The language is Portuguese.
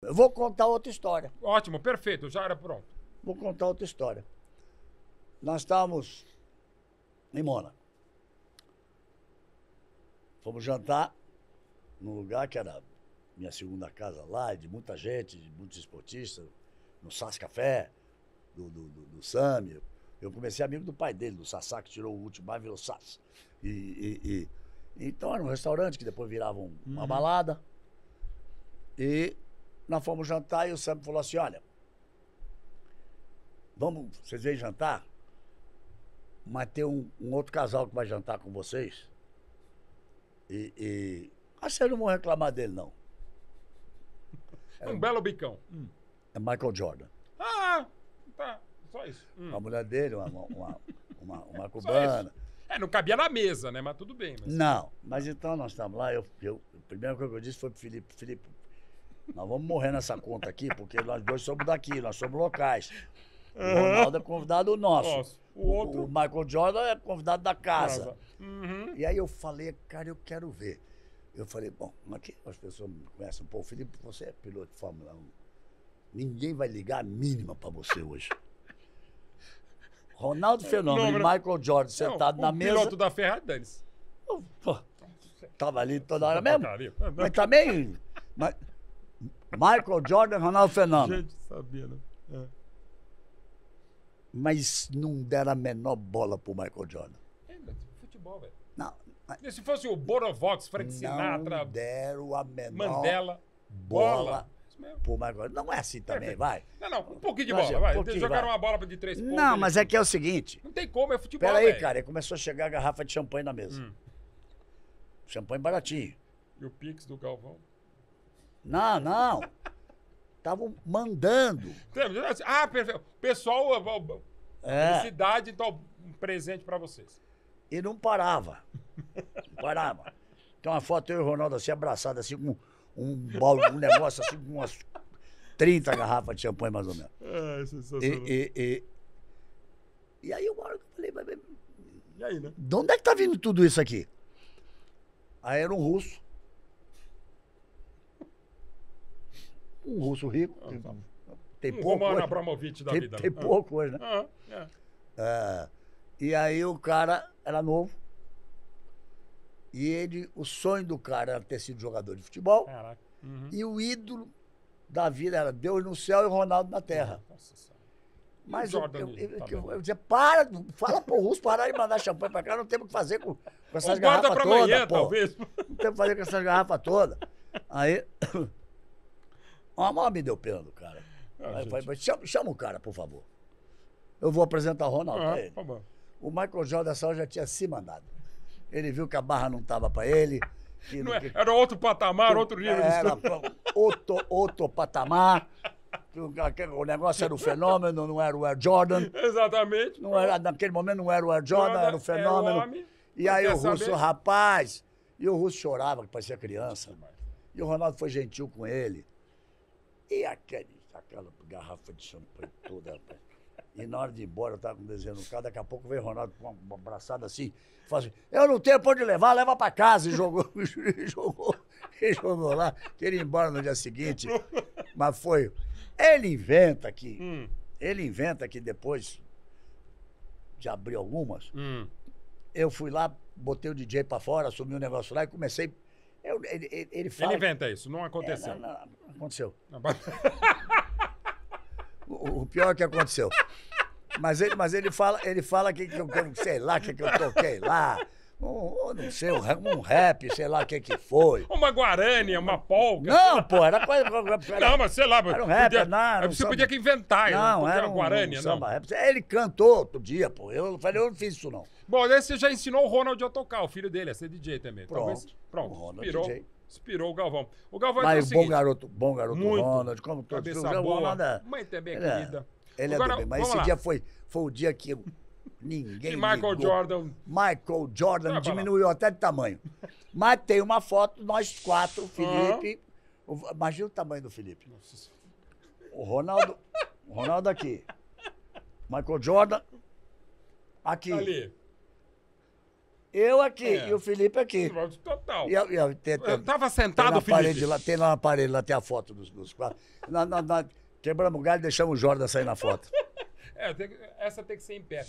Eu vou contar outra história. Ótimo, perfeito, já era pronto. Vou contar outra história. Nós estávamos em Mônaco. Fomos jantar num lugar que era minha segunda casa lá, de muita gente, de muitos esportistas, no Sas Café, do, do, do, do Sami. Eu comecei amigo do pai dele, do Sassá, que tirou o último Marvel virou Sass. E, e, e, então era um restaurante que depois virava um, uma uhum. balada. E nós fomos jantar e o Sam falou assim: olha, vamos, vocês vêm jantar, mas tem um, um, outro casal que vai jantar com vocês. E, e... Ah, vocês não vão reclamar dele, não. É, um belo bicão. Hum. É Michael Jordan. Ah, tá. Só isso. Hum. A mulher dele, uma, uma, uma, uma cubana. É, não cabia na mesa, né? Mas tudo bem. Mas... Não, mas então nós estávamos lá. Eu, eu, primeira coisa que eu disse foi pro Felipe: Felipe, nós vamos morrer nessa conta aqui, porque nós dois somos daqui, nós somos locais. O Ronaldo é convidado nosso. nosso. O, outro... o, Michael Jordan é convidado da casa. Uhum. E aí eu falei, cara, eu quero ver. Eu falei, bom, aqui as pessoas me conhecem. Pô, Felipe, você é piloto de Fórmula 1. Ninguém vai ligar a mínima para você hoje. Ronaldo é, Fenômeno não, e Michael Jordan sentado não, na mesa. O piloto da Ferrari, Danis. Então, tava ali toda hora tá mesmo. Mas também. Mas, Michael Jordan, Ronaldo Fenômeno. Gente, sabia, né? É. Mas não deram a menor bola pro Michael Jordan. É, mas futebol, velho. Não. Mas... Se fosse o Borovox, Frank Sinatra. Não deram a menor Mandela, bola. bola. Pô, agora não é assim também, Perfeito. vai. Não, não, um pouquinho de bola, Imagina, vai. Um jogaram vai. uma bola de três pontos. Não, mas é que é o seguinte. Não tem como, é futebol. Pera aí, cara, começou a chegar a garrafa de champanhe na mesa. Hum. Champanhe baratinho. E o Pix do Galvão? Não, não. Estavam mandando. Assim. Ah, perfeito. Pessoal, felicidade, é. então, um presente para vocês. E não parava. Não parava. Tem uma foto eu e o Ronaldo assim, abraçado, assim, com um balde, um negócio assim, com umas 30 garrafas de champanhe, mais ou menos. Ah, é, sensacional. E, e, e, e aí uma hora que eu falei, mas, e aí, né? de onde é que tá vindo tudo isso aqui? Aí era um russo. um russo rico. Ah, tem, tá. tem um pouco. Roman Abramovich da tem, vida. Né? Tem ah. pouco hoje, né? Ah, é. É, e aí o cara era novo. E ele, o sonho do cara era ter sido jogador de futebol. Caraca. Uhum. E o ídolo da vida era Deus no céu e Ronaldo na terra. Nossa senhora. Mas eu, eu, eu, tá eu, eu dizia, para, fala pro russo parar de mandar champanhe pra cá, não tem o que fazer com, com essas Ou garrafas todas. Talvez. Não tem o que fazer com essas garrafas todas. Aí uma maior me deu pena do cara. Ah, Aí falei, chama, chama o cara, por favor. Eu vou apresentar o Ronaldo ah, pra ele. Tá o Michael Jordan só já tinha se mandado. Ele viu que a barra não tava para ele. Não, é, Era outro patamar, outro nível. Era outro, outro patamar. O negócio era o fenômeno, não era o Air Jordan. Exatamente. Não era, naquele momento não era o Air Jordan, era o fenômeno. Homem, e aí o russo, saber. rapaz. E o russo chorava, que parecia criança. E o Ronaldo foi gentil com ele. E aquele, aquela garrafa de champanhe toda, rapaz. E na hora de ir embora, eu tava com desenho no carro, daqui a pouco veio o Ronaldo com uma abraçada assim, falou assim, eu não tenho pra onde levar, leva pra casa. E jogou, e jogou, e jogou lá, queria ir embora no dia seguinte. Mas foi. Ele inventa que, hum. ele inventa que depois de abrir algumas, hum. eu fui lá, botei o DJ pra fora, assumi o um negócio lá e comecei. Eu, ele, ele, fala, ele inventa isso, não aconteceu. É, não, não, Aconteceu. o, o pior é que aconteceu. Mas ele, mas ele fala, ele fala que, que eu sei lá o que, que eu toquei lá. Um, não sei, um, um rap, sei lá o que que foi. Uma guarânia, uma polga. Não, pô, era quase. Era, não, mas sei lá. Era um rap, podia, não, Você samba, podia que inventar, não, não era uma guarânia, um samba, não. Rap. Ele cantou outro dia, pô. Eu falei, eu não fiz isso, não. Bom, aí você já ensinou o Ronald a tocar, o filho dele, a ser DJ também. Então, pronto, Talvez, pronto. O Ronald, é inspirou. DJ. Inspirou o Galvão. O Galvão então é Mas é o seguinte, bom garoto, bom garoto muito, Ronald, como todos mundo filhos, boa, é- mãe também é, é- querida. Ele Agora, é bem, mas esse lá. dia foi, foi o dia que ninguém. E Michael ligou. Jordan. Michael Jordan diminuiu até de tamanho. Mas tem uma foto, nós quatro, Felipe. Uhum. O, imagina o tamanho do Felipe. Nossa. O Ronaldo. Ronaldo aqui. Michael Jordan. Aqui. Ali. Eu aqui é. e o Felipe aqui. Total. E eu, tem, tem, eu tava sentado, Felipe. Parede, lá, tem lá na parede, lá tem a foto dos, dos quatro. na, na, na, quebramos o galho e deixamos o Jordan sair na foto. é, tem, essa tem que ser em pé.